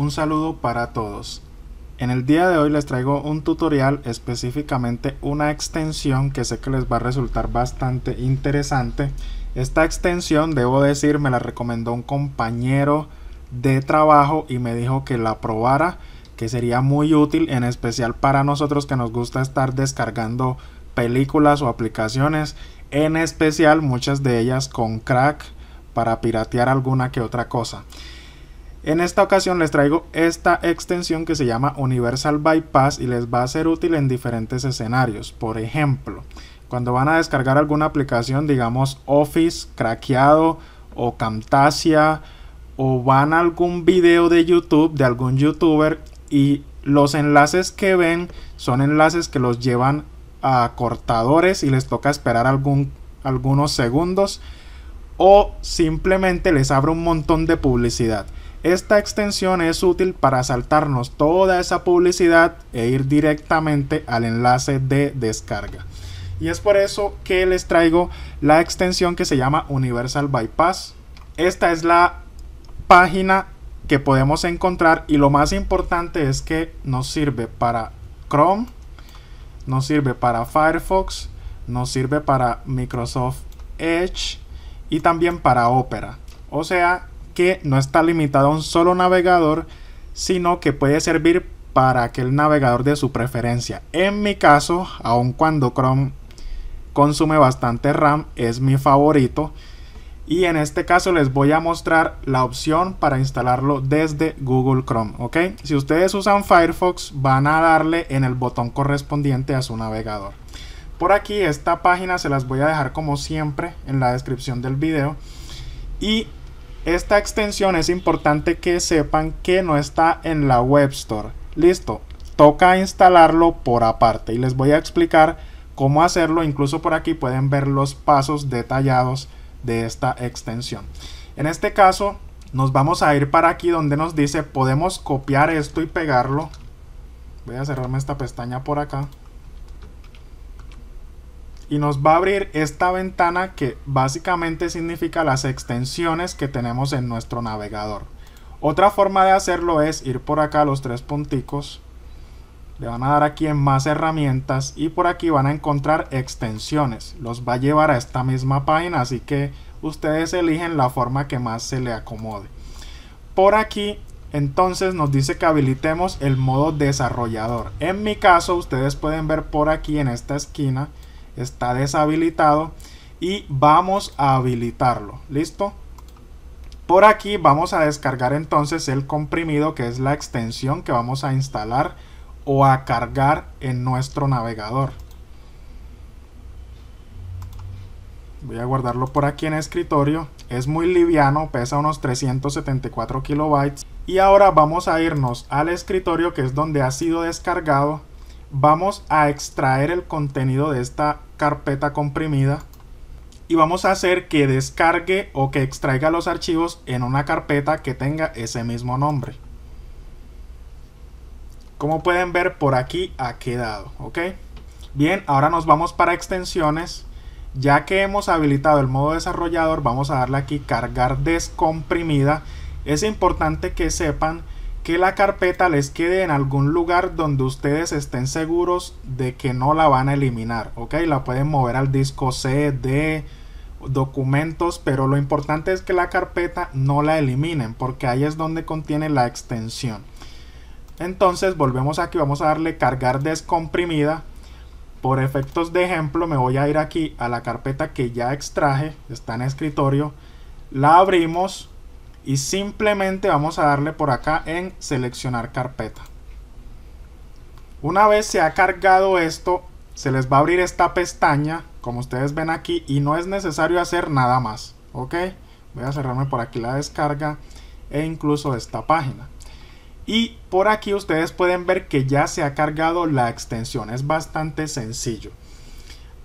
Un saludo para todos. En el día de hoy les traigo un tutorial, específicamente una extensión que sé que les va a resultar bastante interesante. Esta extensión, debo decir, me la recomendó un compañero de trabajo y me dijo que la probara, que sería muy útil, en especial para nosotros que nos gusta estar descargando películas o aplicaciones, en especial muchas de ellas con crack para piratear alguna que otra cosa. En esta ocasión les traigo esta extensión que se llama Universal Bypass y les va a ser útil en diferentes escenarios. Por ejemplo, cuando van a descargar alguna aplicación, digamos Office, craqueado o Camtasia, o van a algún video de YouTube de algún youtuber y los enlaces que ven son enlaces que los llevan a cortadores y les toca esperar algún, algunos segundos o simplemente les abre un montón de publicidad. Esta extensión es útil para saltarnos toda esa publicidad e ir directamente al enlace de descarga. Y es por eso que les traigo la extensión que se llama Universal Bypass. Esta es la página que podemos encontrar y lo más importante es que nos sirve para Chrome, nos sirve para Firefox, nos sirve para Microsoft Edge y también para Opera. O sea, que no está limitado a un solo navegador, sino que puede servir para aquel navegador de su preferencia. En mi caso, aun cuando Chrome consume bastante RAM, es mi favorito. Y en este caso les voy a mostrar la opción para instalarlo desde Google Chrome. ¿ok? Si ustedes usan Firefox, van a darle en el botón correspondiente a su navegador. Por aquí esta página se las voy a dejar como siempre en la descripción del video. Y esta extensión es importante que sepan que no está en la Web Store. Listo, toca instalarlo por aparte y les voy a explicar cómo hacerlo. Incluso por aquí pueden ver los pasos detallados de esta extensión. En este caso nos vamos a ir para aquí donde nos dice podemos copiar esto y pegarlo. Voy a cerrarme esta pestaña por acá y nos va a abrir esta ventana que básicamente significa las extensiones que tenemos en nuestro navegador. Otra forma de hacerlo es ir por acá a los tres punticos. Le van a dar aquí en más herramientas y por aquí van a encontrar extensiones. Los va a llevar a esta misma página, así que ustedes eligen la forma que más se le acomode. Por aquí entonces nos dice que habilitemos el modo desarrollador. En mi caso ustedes pueden ver por aquí en esta esquina está deshabilitado y vamos a habilitarlo. ¿Listo? Por aquí vamos a descargar entonces el comprimido que es la extensión que vamos a instalar o a cargar en nuestro navegador. Voy a guardarlo por aquí en escritorio. Es muy liviano, pesa unos 374 kilobytes. Y ahora vamos a irnos al escritorio que es donde ha sido descargado vamos a extraer el contenido de esta carpeta comprimida y vamos a hacer que descargue o que extraiga los archivos en una carpeta que tenga ese mismo nombre. Como pueden ver por aquí ha quedado, ¿ok? Bien, ahora nos vamos para extensiones. Ya que hemos habilitado el modo desarrollador, vamos a darle aquí cargar descomprimida. Es importante que sepan que la carpeta les quede en algún lugar donde ustedes estén seguros de que no la van a eliminar. Ok, la pueden mover al disco C, D, documentos, pero lo importante es que la carpeta no la eliminen porque ahí es donde contiene la extensión. Entonces volvemos aquí, vamos a darle cargar descomprimida. Por efectos de ejemplo me voy a ir aquí a la carpeta que ya extraje, está en escritorio. La abrimos, y simplemente vamos a darle por acá en seleccionar carpeta. Una vez se ha cargado esto, se les va a abrir esta pestaña, como ustedes ven aquí, y no es necesario hacer nada más, ¿ok? Voy a cerrarme por aquí la descarga e incluso esta página. Y por aquí ustedes pueden ver que ya se ha cargado la extensión, es bastante sencillo.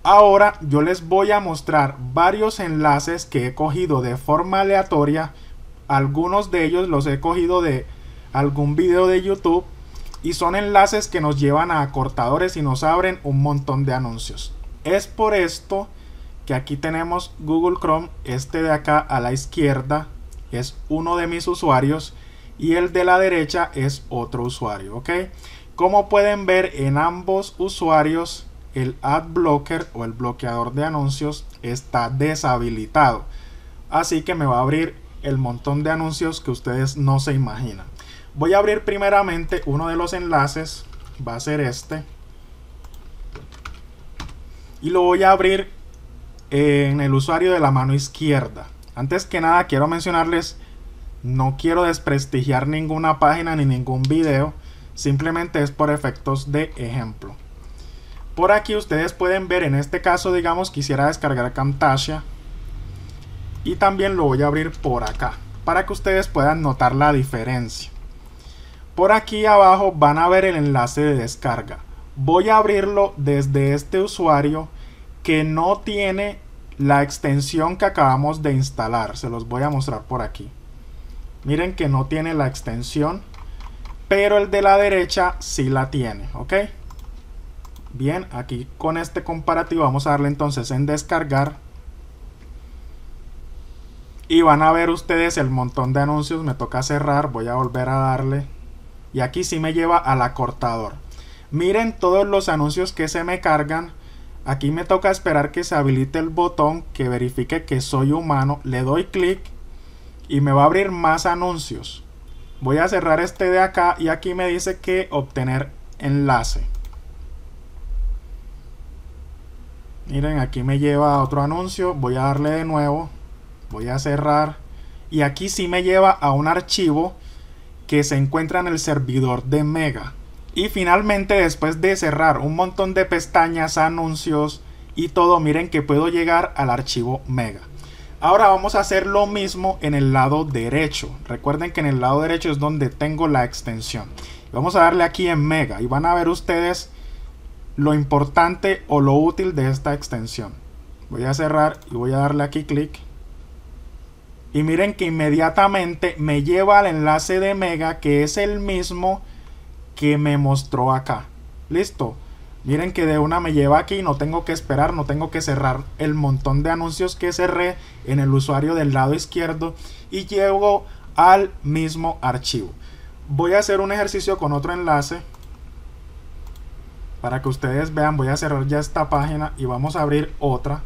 Ahora yo les voy a mostrar varios enlaces que he cogido de forma aleatoria algunos de ellos los he cogido de algún video de YouTube y son enlaces que nos llevan a cortadores y nos abren un montón de anuncios. Es por esto que aquí tenemos Google Chrome, este de acá a la izquierda es uno de mis usuarios y el de la derecha es otro usuario, ¿ok? Como pueden ver en ambos usuarios el ad blocker o el bloqueador de anuncios está deshabilitado. Así que me va a abrir el montón de anuncios que ustedes no se imaginan. Voy a abrir primeramente uno de los enlaces, va a ser este. Y lo voy a abrir eh, en el usuario de la mano izquierda. Antes que nada quiero mencionarles, no quiero desprestigiar ninguna página ni ningún video, simplemente es por efectos de ejemplo. Por aquí ustedes pueden ver, en este caso digamos quisiera descargar Camtasia, y también lo voy a abrir por acá para que ustedes puedan notar la diferencia. Por aquí abajo van a ver el enlace de descarga. Voy a abrirlo desde este usuario que no tiene la extensión que acabamos de instalar. Se los voy a mostrar por aquí. Miren que no tiene la extensión, pero el de la derecha sí la tiene, ¿ok? Bien, aquí con este comparativo vamos a darle entonces en descargar y van a ver ustedes el montón de anuncios. Me toca cerrar. Voy a volver a darle. Y aquí sí me lleva al acortador. Miren todos los anuncios que se me cargan. Aquí me toca esperar que se habilite el botón que verifique que soy humano. Le doy clic y me va a abrir más anuncios. Voy a cerrar este de acá y aquí me dice que obtener enlace. Miren, aquí me lleva a otro anuncio. Voy a darle de nuevo voy a cerrar y aquí sí me lleva a un archivo que se encuentra en el servidor de Mega. Y finalmente después de cerrar un montón de pestañas, anuncios y todo, miren que puedo llegar al archivo Mega. Ahora vamos a hacer lo mismo en el lado derecho. Recuerden que en el lado derecho es donde tengo la extensión. Vamos a darle aquí en Mega y van a ver ustedes lo importante o lo útil de esta extensión. Voy a cerrar y voy a darle aquí clic y miren que inmediatamente me lleva al enlace de Mega, que es el mismo que me mostró acá. Listo. Miren que de una me lleva aquí, no tengo que esperar, no tengo que cerrar el montón de anuncios que cerré en el usuario del lado izquierdo y llego al mismo archivo. Voy a hacer un ejercicio con otro enlace para que ustedes vean, voy a cerrar ya esta página y vamos a abrir otra.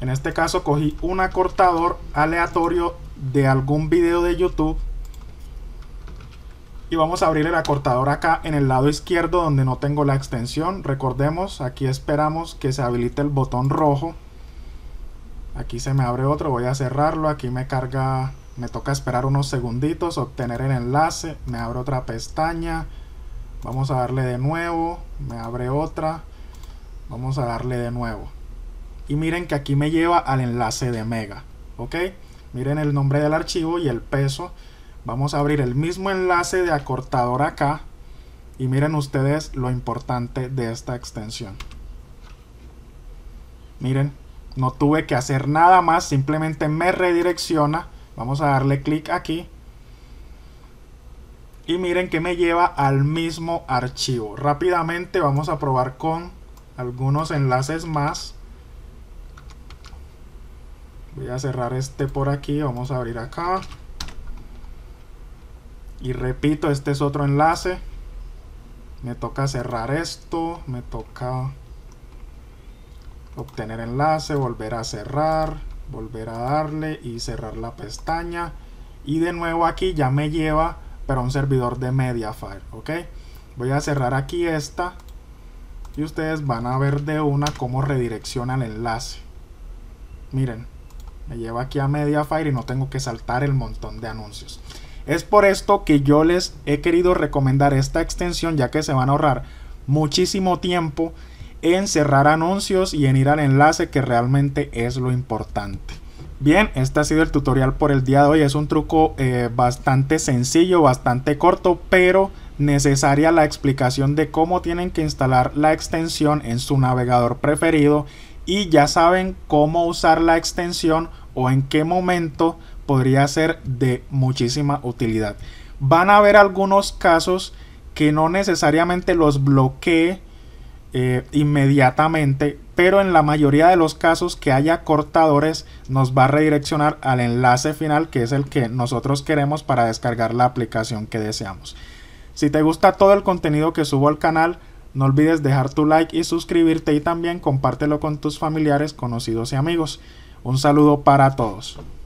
En este caso cogí un acortador aleatorio de algún video de YouTube. Y vamos a abrir el acortador acá en el lado izquierdo donde no tengo la extensión. Recordemos, aquí esperamos que se habilite el botón rojo. Aquí se me abre otro, voy a cerrarlo. Aquí me carga, me toca esperar unos segunditos, obtener el enlace. Me abre otra pestaña. Vamos a darle de nuevo, me abre otra. Vamos a darle de nuevo. Y miren que aquí me lleva al enlace de Mega. ¿Ok? Miren el nombre del archivo y el peso. Vamos a abrir el mismo enlace de acortador acá. Y miren ustedes lo importante de esta extensión. Miren, no tuve que hacer nada más. Simplemente me redirecciona. Vamos a darle clic aquí. Y miren que me lleva al mismo archivo. Rápidamente vamos a probar con algunos enlaces más voy a cerrar este por aquí vamos a abrir acá y repito este es otro enlace me toca cerrar esto me toca obtener enlace volver a cerrar volver a darle y cerrar la pestaña y de nuevo aquí ya me lleva para un servidor de Mediafire ok voy a cerrar aquí esta y ustedes van a ver de una cómo redirecciona el enlace miren me lleva aquí a Mediafire y no tengo que saltar el montón de anuncios. Es por esto que yo les he querido recomendar esta extensión ya que se van a ahorrar muchísimo tiempo en cerrar anuncios y en ir al enlace que realmente es lo importante. Bien, este ha sido el tutorial por el día de hoy. Es un truco eh, bastante sencillo, bastante corto, pero necesaria la explicación de cómo tienen que instalar la extensión en su navegador preferido y ya saben cómo usar la extensión o en qué momento podría ser de muchísima utilidad. Van a haber algunos casos que no necesariamente los bloquee eh, inmediatamente, pero en la mayoría de los casos que haya cortadores nos va a redireccionar al enlace final que es el que nosotros queremos para descargar la aplicación que deseamos. Si te gusta todo el contenido que subo al canal, no olvides dejar tu like y suscribirte y también compártelo con tus familiares, conocidos y amigos. Un saludo para todos.